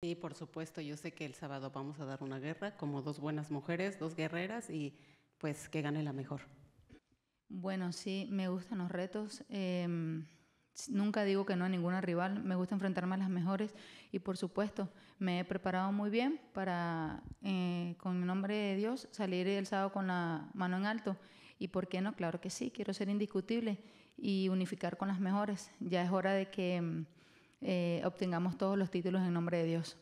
Sí, por supuesto, yo sé que el sábado vamos a dar una guerra como dos buenas mujeres, dos guerreras y pues que gane la mejor. Bueno, sí, me gustan los retos. Em, nunca digo que no a ninguna rival, me gusta enfrentarme a las mejores y por supuesto me he preparado muy bien para, eh, con el nombre de Dios, salir el sábado con la mano en alto. ¿Y por qué no? Claro que sí, quiero ser indiscutible y unificar con las mejores. Ya es hora de que em, eh, obtengamos todos los títulos en nombre de Dios.